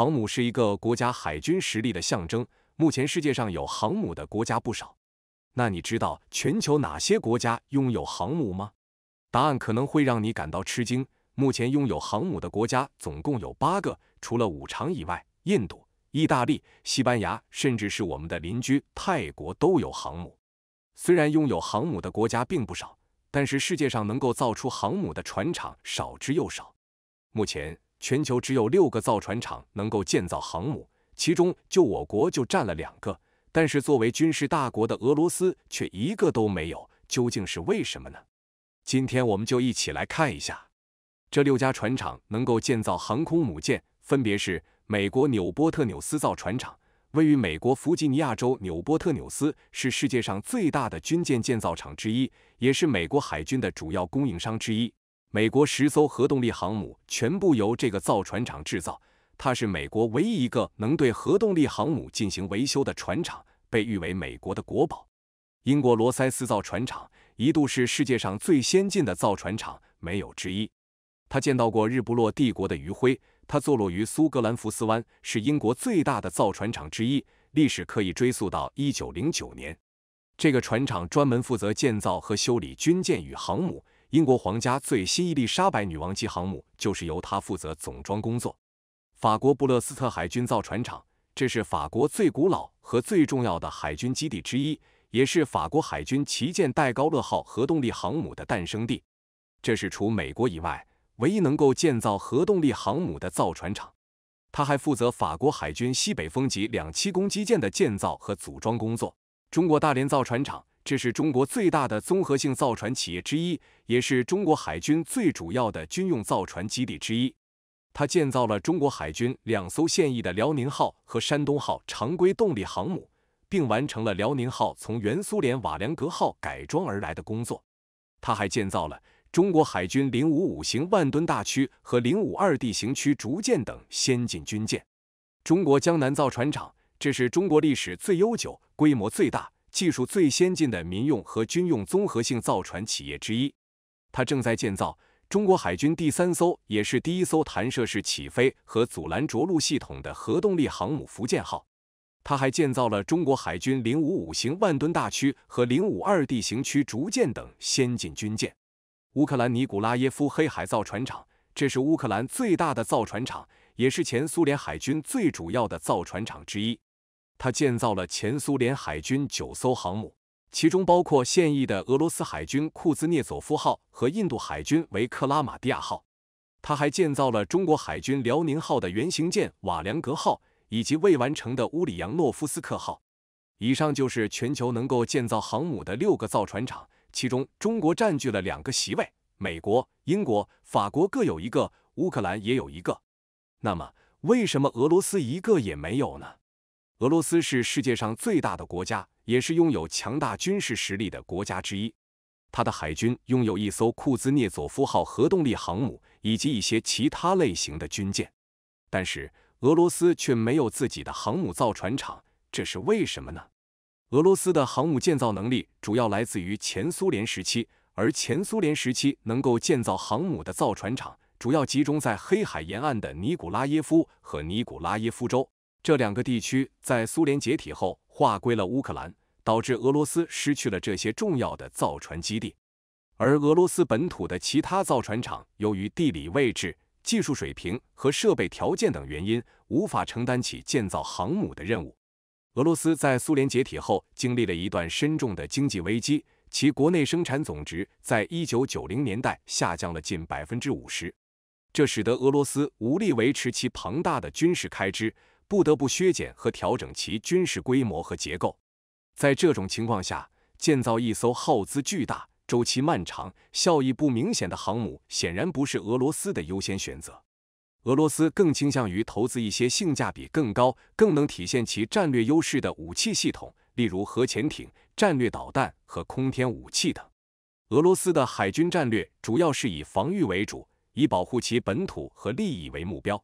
航母是一个国家海军实力的象征。目前世界上有航母的国家不少，那你知道全球哪些国家拥有航母吗？答案可能会让你感到吃惊。目前拥有航母的国家总共有八个，除了五常以外，印度、意大利、西班牙，甚至是我们的邻居泰国都有航母。虽然拥有航母的国家并不少，但是世界上能够造出航母的船厂少之又少。目前。全球只有六个造船厂能够建造航母，其中就我国就占了两个。但是作为军事大国的俄罗斯却一个都没有，究竟是为什么呢？今天我们就一起来看一下，这六家船厂能够建造航空母舰，分别是美国纽波特纽斯造船厂，位于美国弗吉尼亚州纽波特纽斯，是世界上最大的军舰建造厂之一，也是美国海军的主要供应商之一。美国十艘核动力航母全部由这个造船厂制造，它是美国唯一一个能对核动力航母进行维修的船厂，被誉为美国的国宝。英国罗塞斯造船厂一度是世界上最先进的造船厂，没有之一。他见到过日不落帝国的余晖。它坐落于苏格兰福斯湾，是英国最大的造船厂之一，历史可以追溯到一九零九年。这个船厂专门负责建造和修理军舰与航母。英国皇家最新伊丽莎白女王级航母就是由她负责总装工作。法国布勒斯特海军造船厂，这是法国最古老和最重要的海军基地之一，也是法国海军旗舰戴高乐号核动力航母的诞生地。这是除美国以外唯一能够建造核动力航母的造船厂。它还负责法国海军西北风级两栖攻击舰的建造和组装工作。中国大连造船厂。这是中国最大的综合性造船企业之一，也是中国海军最主要的军用造船基地之一。它建造了中国海军两艘现役的“辽宁号”和“山东号”常规动力航母，并完成了“辽宁号”从原苏联“瓦良格号”改装而来的工作。它还建造了中国海军055型万吨大驱和 052D 型驱逐舰等先进军舰。中国江南造船厂，这是中国历史最悠久、规模最大。技术最先进的民用和军用综合性造船企业之一，它正在建造中国海军第三艘也是第一艘弹射式起飞和阻拦着陆系统的核动力航母“福建号”。它还建造了中国海军零五五型万吨大驱和零五二 D 型驱逐舰等先进军舰。乌克兰尼古拉耶夫黑海造船厂，这是乌克兰最大的造船厂，也是前苏联海军最主要的造船厂之一。他建造了前苏联海军九艘航母，其中包括现役的俄罗斯海军库兹涅佐夫号和印度海军维克拉玛蒂亚号。他还建造了中国海军辽宁号的原型舰瓦良格号以及未完成的乌里扬诺夫斯克号。以上就是全球能够建造航母的六个造船厂，其中中国占据了两个席位，美国、英国、法国各有一个，乌克兰也有一个。那么，为什么俄罗斯一个也没有呢？俄罗斯是世界上最大的国家，也是拥有强大军事实力的国家之一。它的海军拥有一艘库兹涅佐夫号核动力航母以及一些其他类型的军舰，但是俄罗斯却没有自己的航母造船厂，这是为什么呢？俄罗斯的航母建造能力主要来自于前苏联时期，而前苏联时期能够建造航母的造船厂主要集中在黑海沿岸的尼古拉耶夫和尼古拉耶夫州。这两个地区在苏联解体后划归了乌克兰，导致俄罗斯失去了这些重要的造船基地。而俄罗斯本土的其他造船厂，由于地理位置、技术水平和设备条件等原因，无法承担起建造航母的任务。俄罗斯在苏联解体后，经历了一段深重的经济危机，其国内生产总值在一九九零年代下降了近百分之五十，这使得俄罗斯无力维持其庞大的军事开支。不得不削减和调整其军事规模和结构，在这种情况下，建造一艘耗资巨大、周期漫长、效益不明显的航母，显然不是俄罗斯的优先选择。俄罗斯更倾向于投资一些性价比更高、更能体现其战略优势的武器系统，例如核潜艇、战略导弹和空天武器等。俄罗斯的海军战略主要是以防御为主，以保护其本土和利益为目标。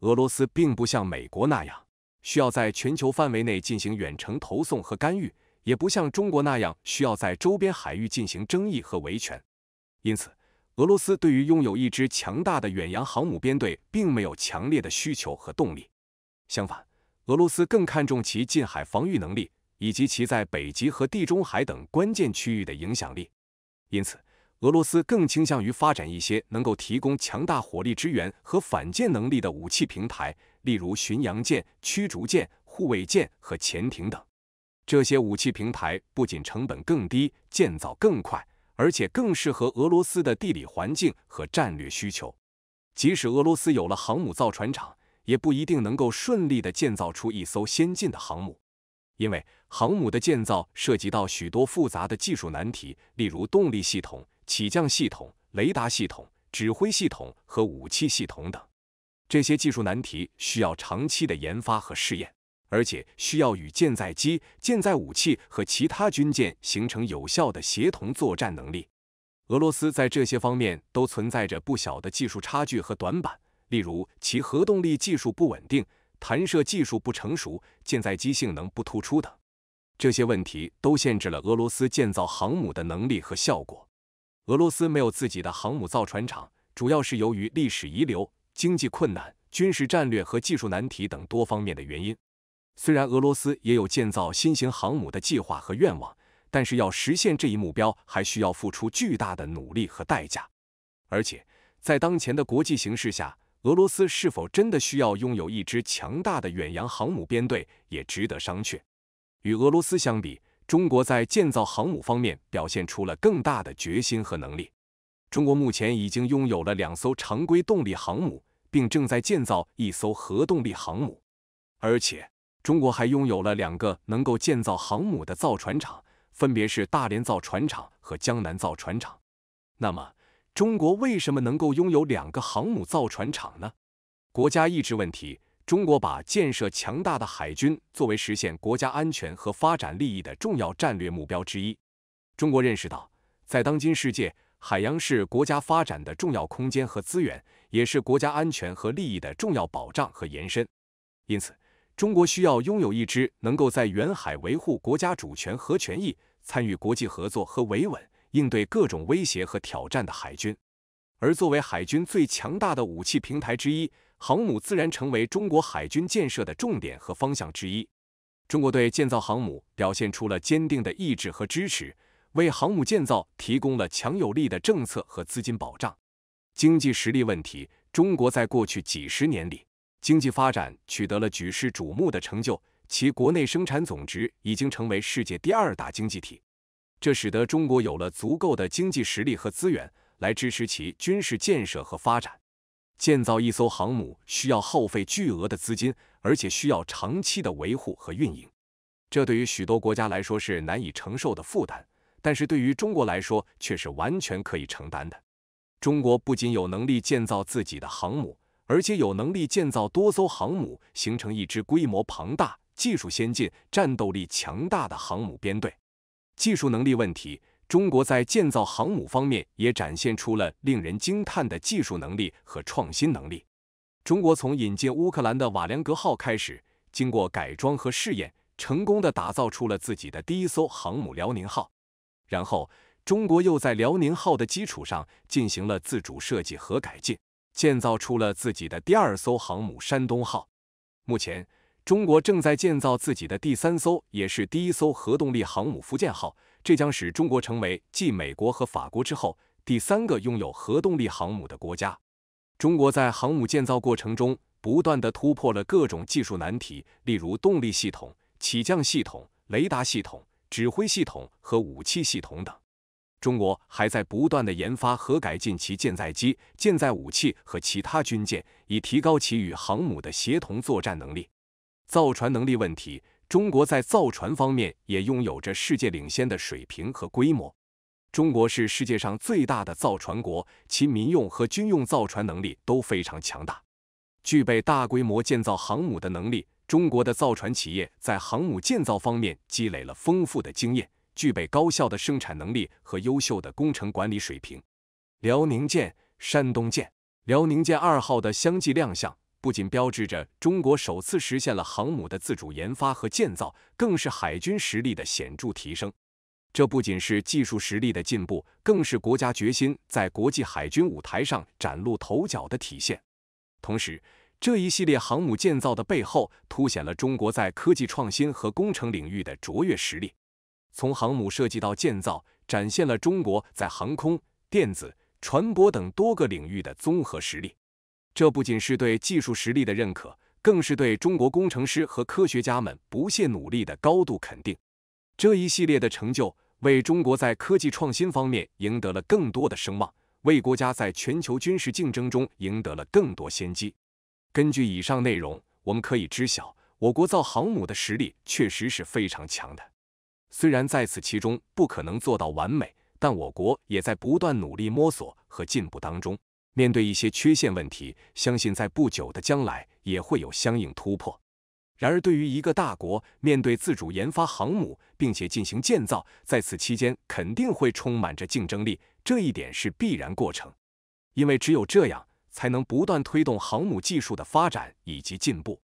俄罗斯并不像美国那样需要在全球范围内进行远程投送和干预，也不像中国那样需要在周边海域进行争议和维权。因此，俄罗斯对于拥有一支强大的远洋航母编队并没有强烈的需求和动力。相反，俄罗斯更看重其近海防御能力以及其在北极和地中海等关键区域的影响力。因此，俄罗斯更倾向于发展一些能够提供强大火力支援和反舰能力的武器平台，例如巡洋舰、驱逐舰、护卫舰和潜艇等。这些武器平台不仅成本更低、建造更快，而且更适合俄罗斯的地理环境和战略需求。即使俄罗斯有了航母造船厂，也不一定能够顺利的建造出一艘先进的航母，因为航母的建造涉及到许多复杂的技术难题，例如动力系统。起降系统、雷达系统、指挥系统和武器系统等，这些技术难题需要长期的研发和试验，而且需要与舰载机、舰载武器和其他军舰形成有效的协同作战能力。俄罗斯在这些方面都存在着不小的技术差距和短板，例如其核动力技术不稳定、弹射技术不成熟、舰载机性能不突出等，这些问题都限制了俄罗斯建造航母的能力和效果。俄罗斯没有自己的航母造船厂，主要是由于历史遗留、经济困难、军事战略和技术难题等多方面的原因。虽然俄罗斯也有建造新型航母的计划和愿望，但是要实现这一目标，还需要付出巨大的努力和代价。而且，在当前的国际形势下，俄罗斯是否真的需要拥有一支强大的远洋航母编队，也值得商榷。与俄罗斯相比，中国在建造航母方面表现出了更大的决心和能力。中国目前已经拥有了两艘常规动力航母，并正在建造一艘核动力航母。而且，中国还拥有了两个能够建造航母的造船厂，分别是大连造船厂和江南造船厂。那么，中国为什么能够拥有两个航母造船厂呢？国家意志问题。中国把建设强大的海军作为实现国家安全和发展利益的重要战略目标之一。中国认识到，在当今世界，海洋是国家发展的重要空间和资源，也是国家安全和利益的重要保障和延伸。因此，中国需要拥有一支能够在远海维护国家主权和权益、参与国际合作和维稳、应对各种威胁和挑战的海军。而作为海军最强大的武器平台之一，航母自然成为中国海军建设的重点和方向之一。中国对建造航母表现出了坚定的意志和支持，为航母建造提供了强有力的政策和资金保障。经济实力问题，中国在过去几十年里经济发展取得了举世瞩目的成就，其国内生产总值已经成为世界第二大经济体。这使得中国有了足够的经济实力和资源来支持其军事建设和发展。建造一艘航母需要耗费巨额的资金，而且需要长期的维护和运营，这对于许多国家来说是难以承受的负担。但是对于中国来说却是完全可以承担的。中国不仅有能力建造自己的航母，而且有能力建造多艘航母，形成一支规模庞大、技术先进、战斗力强大的航母编队。技术能力问题。中国在建造航母方面也展现出了令人惊叹的技术能力和创新能力。中国从引进乌克兰的瓦良格号开始，经过改装和试验，成功的打造出了自己的第一艘航母——辽宁号。然后，中国又在辽宁号的基础上进行了自主设计和改进，建造出了自己的第二艘航母——山东号。目前，中国正在建造自己的第三艘，也是第一艘核动力航母——福建号。这将使中国成为继美国和法国之后第三个拥有核动力航母的国家。中国在航母建造过程中，不断的突破了各种技术难题，例如动力系统、起降系统、雷达系统、指挥系统和武器系统等。中国还在不断的研发和改进其舰载机、舰载武器和其他军舰，以提高其与航母的协同作战能力。造船能力问题。中国在造船方面也拥有着世界领先的水平和规模。中国是世界上最大的造船国，其民用和军用造船能力都非常强大，具备大规模建造航母的能力。中国的造船企业在航母建造方面积累了丰富的经验，具备高效的生产能力和优秀的工程管理水平。辽宁舰、山东舰、辽宁舰二号的相继亮相。不仅标志着中国首次实现了航母的自主研发和建造，更是海军实力的显著提升。这不仅是技术实力的进步，更是国家决心在国际海军舞台上崭露头角的体现。同时，这一系列航母建造的背后，凸显了中国在科技创新和工程领域的卓越实力。从航母设计到建造，展现了中国在航空、电子、船舶等多个领域的综合实力。这不仅是对技术实力的认可，更是对中国工程师和科学家们不懈努力的高度肯定。这一系列的成就，为中国在科技创新方面赢得了更多的声望，为国家在全球军事竞争中赢得了更多先机。根据以上内容，我们可以知晓，我国造航母的实力确实是非常强的。虽然在此其中不可能做到完美，但我国也在不断努力摸索和进步当中。面对一些缺陷问题，相信在不久的将来也会有相应突破。然而，对于一个大国，面对自主研发航母并且进行建造，在此期间肯定会充满着竞争力，这一点是必然过程。因为只有这样，才能不断推动航母技术的发展以及进步。